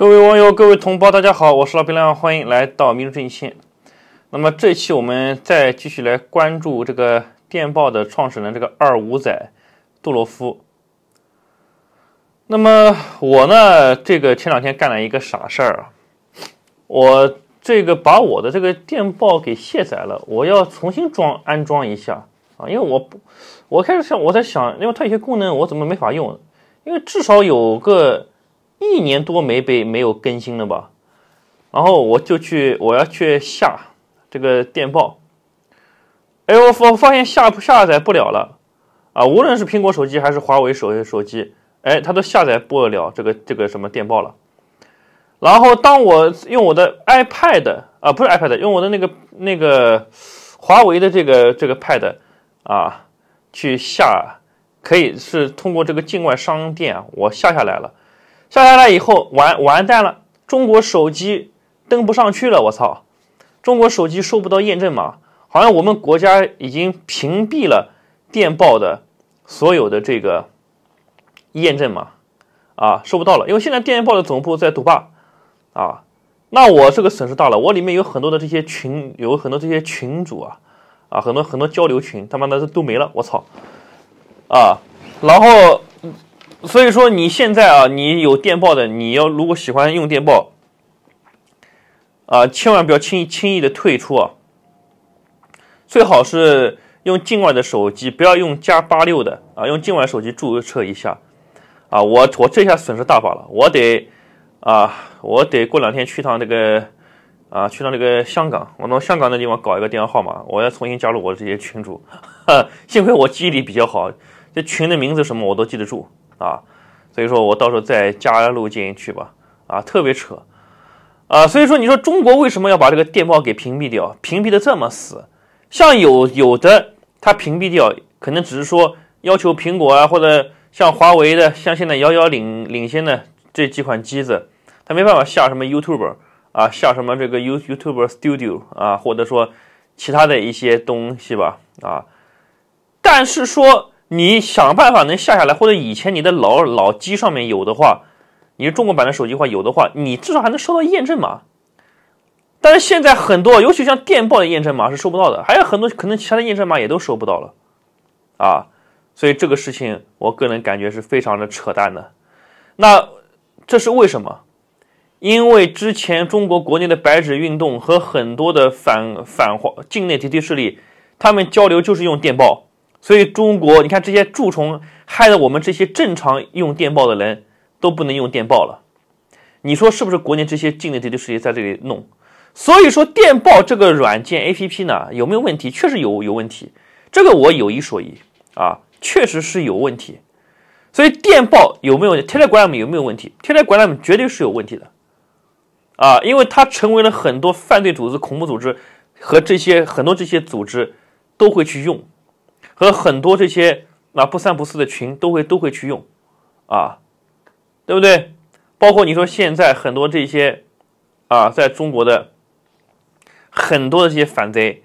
各位网友，各位同胞，大家好，我是老漂亮，欢迎来到民主前线。那么这期我们再继续来关注这个电报的创始人这个二五仔杜罗夫。那么我呢，这个前两天干了一个傻事儿啊，我这个把我的这个电报给卸载了，我要重新装安装一下啊，因为我不，我开始想我在想，因为它有些功能我怎么没法用，因为至少有个。一年多没被没有更新了吧？然后我就去我要去下这个电报。哎，我发发现下下载不了了啊！无论是苹果手机还是华为手手机，哎，它都下载不了这个这个什么电报了。然后当我用我的 iPad 啊，不是 iPad，用我的那个那个华为的这个这个 Pad 啊，去下可以是通过这个境外商店，我下下来了。下下来以后，完完蛋了！中国手机登不上去了，我操！中国手机收不到验证码，好像我们国家已经屏蔽了电报的所有的这个验证码，啊，收不到了。因为现在电报的总部在独霸，啊，那我这个损失大了。我里面有很多的这些群，有很多这些群主啊，啊，很多很多交流群，他妈的都没了，我操！啊，然后。所以说，你现在啊，你有电报的，你要如果喜欢用电报，啊，千万不要轻易轻易的退出啊！最好是用境外的手机，不要用加八六的啊，用境外手机注册一下啊！我我这下损失大发了，我得啊，我得过两天去趟那个啊，去趟那个香港，我从香港那地方搞一个电话号码，我要重新加入我这些群主。幸亏我记忆力比较好，这群的名字什么我都记得住。啊，所以说我到时候在加安路建议去吧。啊，特别扯，啊，所以说你说中国为什么要把这个电报给屏蔽掉？屏蔽的这么死？像有有的他屏蔽掉，可能只是说要求苹果啊，或者像华为的，像现在遥遥领领先的这几款机子，它没办法下什么 YouTube 啊，下什么这个 You YouTube Studio 啊，或者说其他的一些东西吧。啊，但是说。你想办法能下下来，或者以前你的老老机上面有的话，你中国版的手机话有的话，你至少还能收到验证码。但是现在很多，尤其像电报的验证码是收不到的，还有很多可能其他的验证码也都收不到了，啊，所以这个事情我个人感觉是非常的扯淡的。那这是为什么？因为之前中国国内的白纸运动和很多的反反华境内敌对势力，他们交流就是用电报。所以中国，你看这些蛀虫害得我们这些正常用电报的人都不能用电报了。你说是不是？国内这些内敌对势力在这里弄。所以说电报这个软件 APP 呢，有没有问题？确实有有问题。这个我有一说一啊，确实是有问题。所以电报有没有问题？Telegram 有没有问题？Telegram 绝对是有问题的啊，因为它成为了很多犯罪组织、恐怖组织和这些很多这些组织都会去用。和很多这些啊不三不四的群都会都会去用，啊，对不对？包括你说现在很多这些啊，在中国的很多的这些反贼、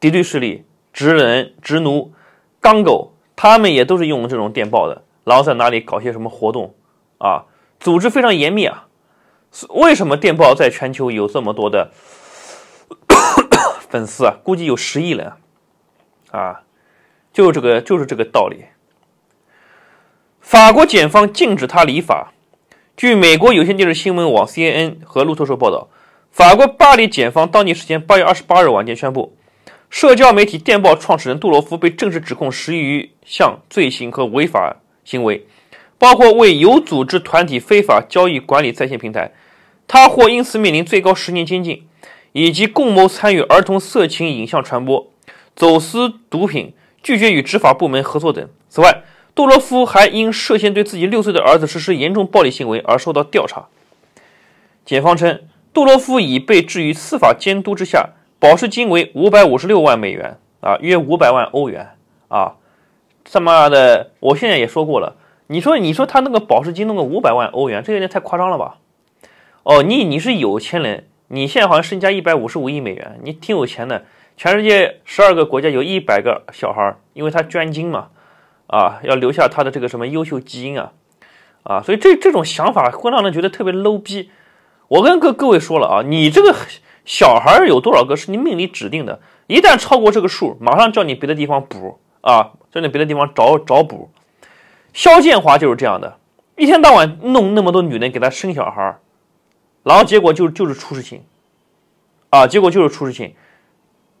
敌对势力、直人、直奴、刚狗，他们也都是用这种电报的。然后在哪里搞些什么活动啊？组织非常严密啊！为什么电报在全球有这么多的 粉丝啊？估计有十亿人啊！就是这个，就是这个道理。法国检方禁止他离法。据美国有线电视新闻网 （CNN） 和路透社报道，法国巴黎检方当地时间八月二十八日晚间宣布，社交媒体电报创始人杜罗夫被正式指控十余项罪行和违法行为，包括为有组织团体非法交易管理在线平台，他或因此面临最高十年监禁，以及共谋参与儿童色情影像传播、走私毒品。拒绝与执法部门合作等。此外，杜罗夫还因涉嫌对自己六岁的儿子实施严重暴力行为而受到调查。检方称，杜罗夫已被置于司法监督之下，保释金为五百五十六万美元，啊，约五百万欧元，啊，他妈的，我现在也说过了，你说你说他那个保释金弄个五百万欧元，这有点太夸张了吧？哦，你你是有钱人，你现在好像身家一百五十五亿美元，你挺有钱的。全世界十二个国家有一百个小孩，因为他捐精嘛，啊，要留下他的这个什么优秀基因啊，啊，所以这这种想法会让人觉得特别 low 逼。我跟各各位说了啊，你这个小孩有多少个是你命里指定的？一旦超过这个数，马上叫你别的地方补啊，叫你别的地方找找补。肖建华就是这样的，一天到晚弄那么多女人给他生小孩，然后结果就就是出事情，啊，结果就是出事情。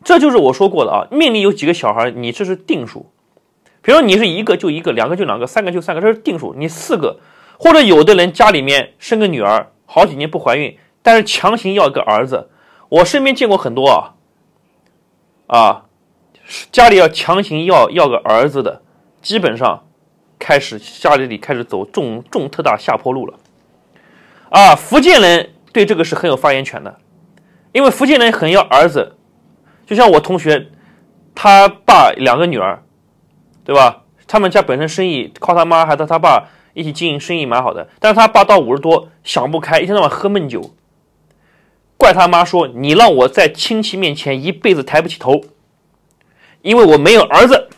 这就是我说过的啊，命里有几个小孩，你这是定数。比如你是一个就一个，两个就两个，三个就三个，这是定数。你四个或者有的人家里面生个女儿好几年不怀孕，但是强行要一个儿子，我身边见过很多啊。啊，家里要强行要要个儿子的，基本上开始家里里开始走重重特大下坡路了。啊，福建人对这个是很有发言权的，因为福建人很要儿子。就像我同学，他爸两个女儿，对吧？他们家本身生意靠他妈，还和他爸一起经营生意，蛮好的。但是他爸到五十多想不开，一天到晚喝闷酒，怪他妈说：“你让我在亲戚面前一辈子抬不起头，因为我没有儿子。”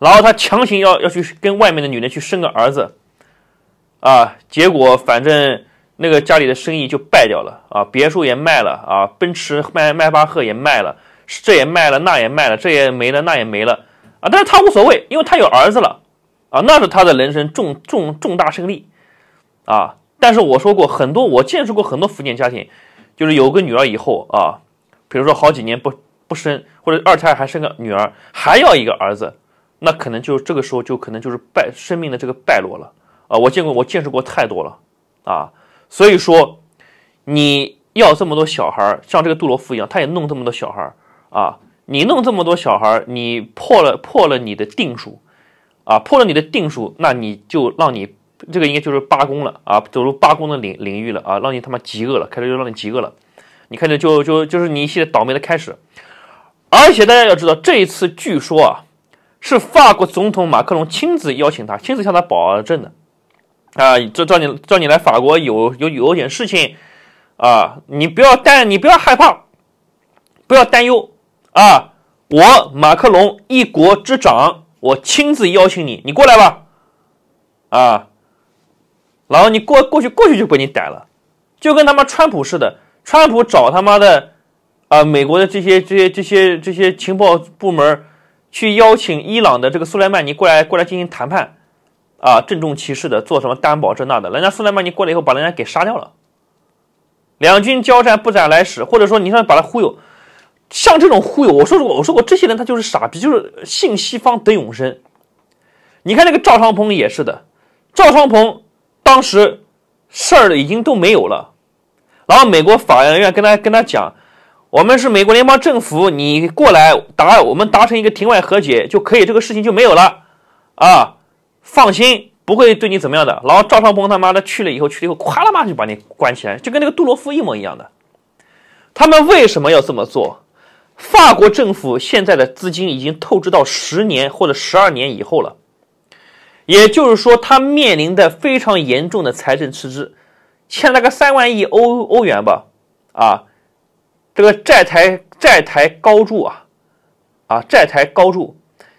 然后他强行要要去跟外面的女人去生个儿子，啊，结果反正。那个家里的生意就败掉了啊，别墅也卖了啊，奔驰迈迈巴赫也卖了，这也卖了，那也卖了，这也没了，那也没了啊。但是他无所谓，因为他有儿子了啊，那是他的人生重重重大胜利啊。但是我说过很多，我见识过很多福建家庭，就是有个女儿以后啊，比如说好几年不不生，或者二胎还生个女儿，还要一个儿子，那可能就这个时候就可能就是败生命的这个败落了啊。我见过，我见识过太多了啊。所以说，你要这么多小孩儿，像这个杜罗夫一样，他也弄这么多小孩儿啊！你弄这么多小孩儿，你破了破了你的定数，啊，破了你的定数，那你就让你这个应该就是八宫了啊，走入八宫的领领域了啊，让你他妈极恶了，开始就让你极恶了。你看这就就就是你一系列倒霉的开始。而且大家要知道，这一次据说啊，是法国总统马克龙亲自邀请他，亲自向他保证的。啊，这叫你叫你来法国有有有点事情，啊，你不要担你不要害怕，不要担忧啊！我马克龙一国之长，我亲自邀请你，你过来吧，啊，然后你过过去过去就被你逮了，就跟他妈川普似的，川普找他妈的啊美国的这些这些这些这些情报部门去邀请伊朗的这个苏莱曼尼过来过来进行谈判。啊，郑重其事的做什么担保这那的，人家苏莱曼尼过来以后把人家给杀掉了。两军交战不斩来使，或者说你像把他忽悠，像这种忽悠，我说我我说我这些人他就是傻逼，就是信西方得永生。你看那个赵昌鹏也是的，赵昌鹏当时事儿已经都没有了，然后美国法院院跟他跟他讲，我们是美国联邦政府，你过来达我们达成一个庭外和解就可以，这个事情就没有了啊。放心，不会对你怎么样的。然后赵尚峰他妈的去了以后，去了以后，咵他妈就把你关起来，就跟那个杜罗夫一模一样的。他们为什么要这么做？法国政府现在的资金已经透支到十年或者十二年以后了，也就是说，他面临的非常严重的财政赤字，欠了个三万亿欧欧元吧？啊，这个债台债台高筑啊，啊，债台高筑。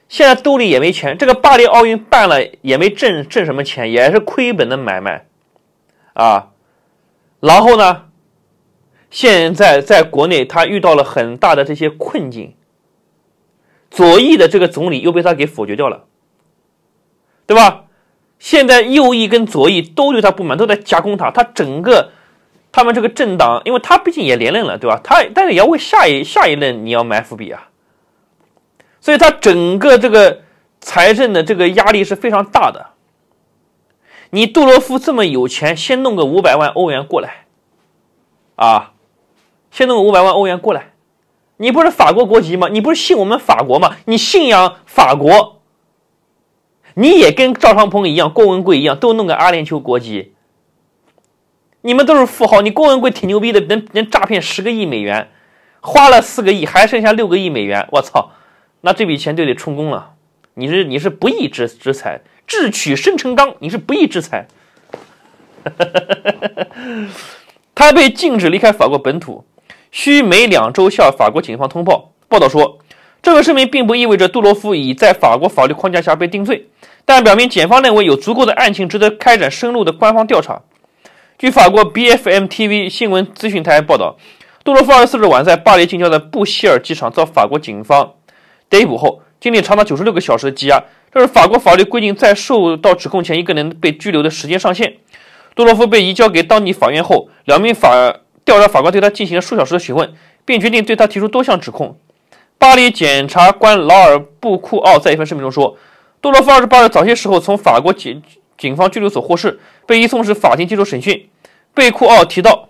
现在兜里也没钱，这个巴黎奥运办了也没挣挣什么钱，也是亏本的买卖，啊，然后呢，现在在国内他遇到了很大的这些困境，左翼的这个总理又被他给否决掉了，对吧？现在右翼跟左翼都对他不满，都在夹攻他，他整个他们这个政党，因为他毕竟也连任了，对吧？他但是也要为下一下一任你要埋伏笔啊。所以他整个这个财政的这个压力是非常大的。你杜罗夫这么有钱，先弄个五百万欧元过来，啊，先弄个五百万欧元过来。你不是法国国籍吗？你不是信我们法国吗？你信仰法国，你也跟赵长鹏一样，郭文贵一样，都弄个阿联酋国籍。你们都是富豪，你郭文贵挺牛逼的，能能诈骗十个亿美元，花了四个亿，还剩下六个亿美元。我操！那这笔钱就得充公了，你是你是不义之之财，智取生辰纲，你是不义之财。他被禁止离开法国本土，需每两周向法国警方通报。报道说，这个声明并不意味着杜罗夫已在法国法律框架下被定罪，但表明检方认为有足够的案情值得开展深入的官方调查。据法国 BFMTV 新闻资讯台报道，杜罗夫二十四日晚在巴黎近郊的布希尔机场遭法国警方。逮捕后，经历长达九十六个小时的羁押，这是法国法律规定在受到指控前一个人被拘留的时间上限。杜洛夫被移交给当地法院后，两名法调查法官对他进行了数小时的询问，并决定对他提出多项指控。巴黎检察官劳尔·布库奥在一份声明中说：“杜洛夫二十八日早些时候从法国警警方拘留所获释，被移送至法庭接受审讯。”贝库奥提到，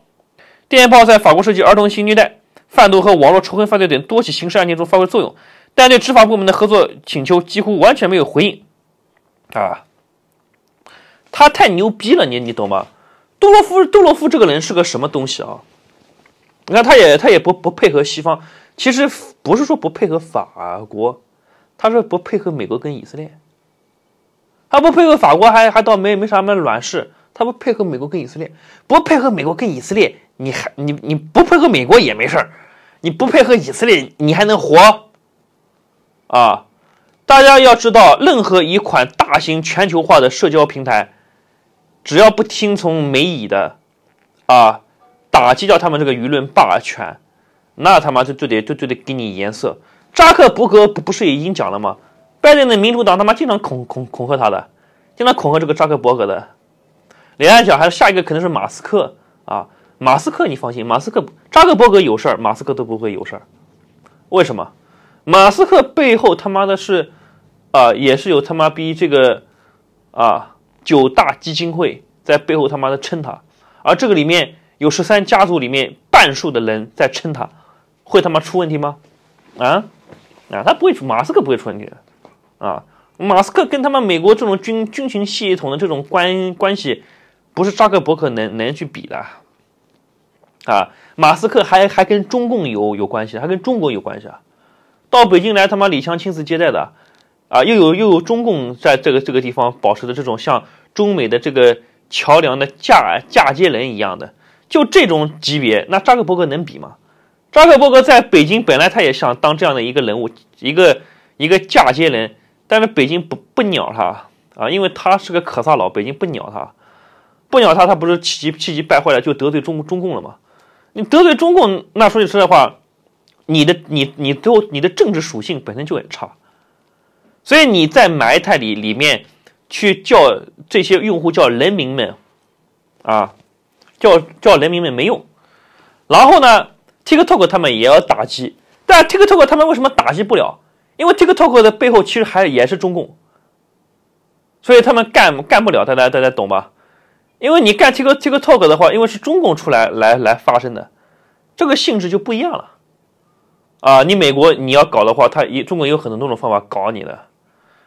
电报在法国涉及儿童性虐待、贩毒和网络仇恨犯罪等多起刑事案件中发挥作用。但对执法部门的合作请求几乎完全没有回应，啊，他太牛逼了，你你懂吗？杜洛夫杜洛夫这个人是个什么东西啊？你看，他也他也不不配合西方，其实不是说不配合法国，他是不配合美国跟以色列，他不配合法国还还倒没没啥么卵事，他不配合美国跟以色列，不配合美国跟以色列，你还你你不配合美国也没事儿，你不配合以色列你还能活？啊，大家要知道，任何一款大型全球化的社交平台，只要不听从美以的，啊，打击掉他们这个舆论霸权，那他妈就就得就就得给你颜色。扎克伯格不不是已经讲了吗？拜登的民主党他妈经常恐恐恐吓他的，经常恐吓这个扎克伯格的。联想讲，还是下一个可能是马斯克啊？马斯克你放心，马斯克扎克伯格有事儿，马斯克都不会有事儿。为什么？马斯克背后他妈的是，啊，也是有他妈逼这个，啊，九大基金会在背后他妈的撑他，而这个里面有十三家族里面半数的人在撑他，会他妈出问题吗？啊，啊，他不会，出，马斯克不会出问题的，啊，马斯克跟他妈美国这种军军情系统的这种关关系，不是扎克伯克能能去比的，啊，马斯克还还跟中共有有关系，还跟中国有关系啊。到北京来，他妈李强亲自接待的，啊，又有又有中共在这个这个地方保持的这种像中美的这个桥梁的嫁嫁接人一样的，就这种级别，那扎克伯格能比吗？扎克伯格在北京本来他也想当这样的一个人物，一个一个嫁接人，但是北京不不鸟他啊，因为他是个可萨佬，北京不鸟他，不鸟他，他不是气急气急败坏的就得罪中中共了吗？你得罪中共，那说句实在话。你的你你都你的政治属性本身就很差，所以你在埋汰里里面去叫这些用户叫人民们，啊，叫叫人民们没用。然后呢，TikTok 他们也要打击，但 TikTok 他们为什么打击不了？因为 TikTok 的背后其实还也是中共，所以他们干干不了，大家大家懂吧？因为你干 TikTok 的话，因为是中共出来来来发声的，这个性质就不一样了。啊，你美国你要搞的话，他也中国也有很多种方法搞你的，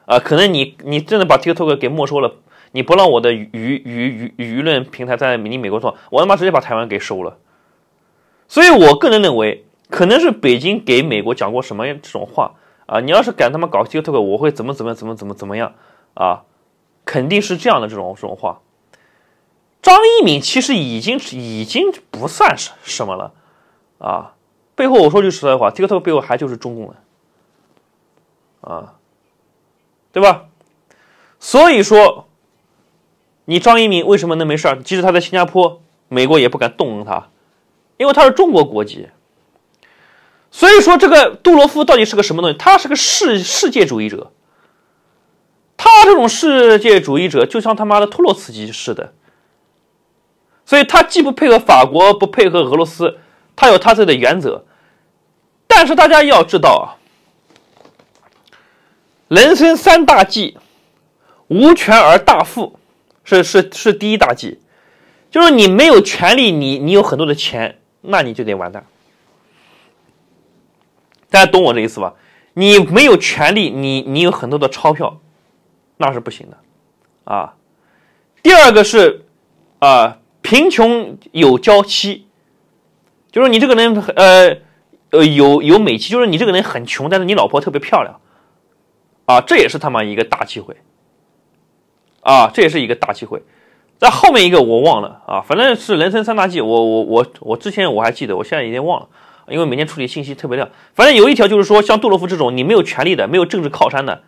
啊，可能你你真的把 TikTok 给没收了，你不让我的舆舆舆舆论平台在你美国做，我他妈直接把台湾给收了。所以我个人认为，可能是北京给美国讲过什么样这种话啊，你要是敢他妈搞 TikTok，我会怎么怎么怎么怎么怎么样啊，肯定是这样的这种这种话。张一鸣其实已经已经不算是什么了，啊。背后我说句实在话，TikTok 背后还就是中共人啊，对吧？所以说，你张一鸣为什么能没事儿？即使他在新加坡、美国也不敢动用他，因为他是中国国籍。所以说，这个杜罗夫到底是个什么东西？他是个世世界主义者，他这种世界主义者就像他妈的托洛茨基似的。所以他既不配合法国，不配合俄罗斯，他有他自己的原则。但是大家要知道啊，人生三大忌，无权而大富是是是第一大忌，就是你没有权利，你你有很多的钱，那你就得完蛋。大家懂我这意思吧？你没有权利，你你有很多的钞票，那是不行的啊。第二个是啊，贫穷有娇妻，就是你这个人呃。呃，有有美妻，就是你这个人很穷，但是你老婆特别漂亮，啊，这也是他妈一个大机会，啊，这也是一个大机会。在后面一个我忘了啊，反正是人生三大忌，我我我我之前我还记得，我现在已经忘了，因为每天处理信息特别亮。反正有一条就是说，像杜洛夫这种你没有权利的、没有政治靠山的，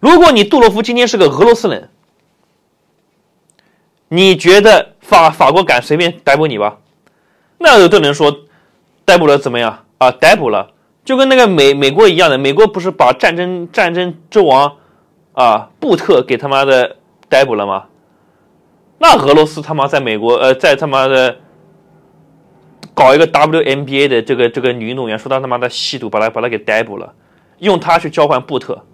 如果你杜洛夫今天是个俄罗斯人，你觉得法法国敢随便逮捕你吧？那有人说。逮捕了怎么样啊？逮捕了，就跟那个美美国一样的，美国不是把战争战争之王啊布特给他妈的逮捕了吗？那俄罗斯他妈在美国呃，在他妈的搞一个 W N B A 的这个这个女运动员，说她他妈的吸毒，把她把她给逮捕了，用她去交换布特。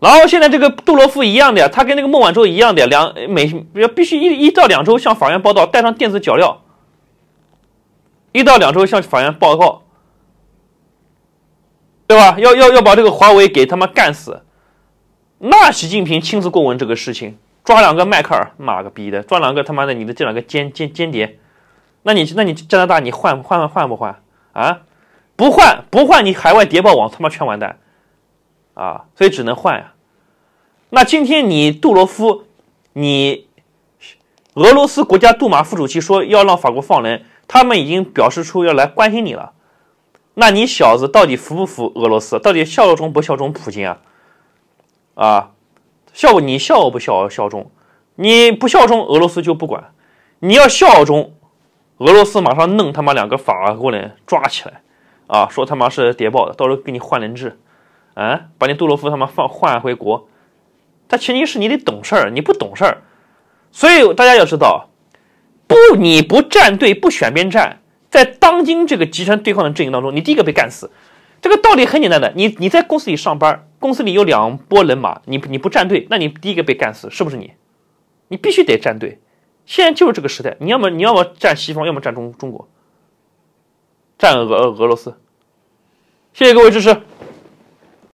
然后现在这个杜罗夫一样的，呀，他跟那个孟晚舟一样的，呀，两每要必须一一到两周向法院报到，带上电子脚镣。一到两周向法院报告，对吧？要要要把这个华为给他妈干死，那习近平亲自过问这个事情，抓两个迈克尔，妈个逼的，抓两个他妈的你的这两个间间间谍，那你那你加拿大你换换换换不换啊？不换不换你海外谍报网他妈全完蛋，啊，所以只能换呀。那今天你杜罗夫，你俄罗斯国家杜马副主席说要让法国放人。他们已经表示出要来关心你了，那你小子到底服不服俄罗斯？到底效忠不效忠普京啊？啊，效你效不效效忠？你不效忠俄罗斯就不管，你要效忠俄罗斯，马上弄他妈两个法国人抓起来，啊，说他妈是谍报的，到时候给你换人质，啊，把你杜罗夫他妈放换回国。但前提是你得懂事儿，你不懂事儿，所以大家要知道。不，你不站队，不选边站，在当今这个集团对抗的阵营当中，你第一个被干死。这个道理很简单的，你你在公司里上班，公司里有两拨人马，你你不站队，那你第一个被干死，是不是你？你必须得站队。现在就是这个时代，你要么你要么站西方，要么站中中国，站俄俄罗斯。谢谢各位支持。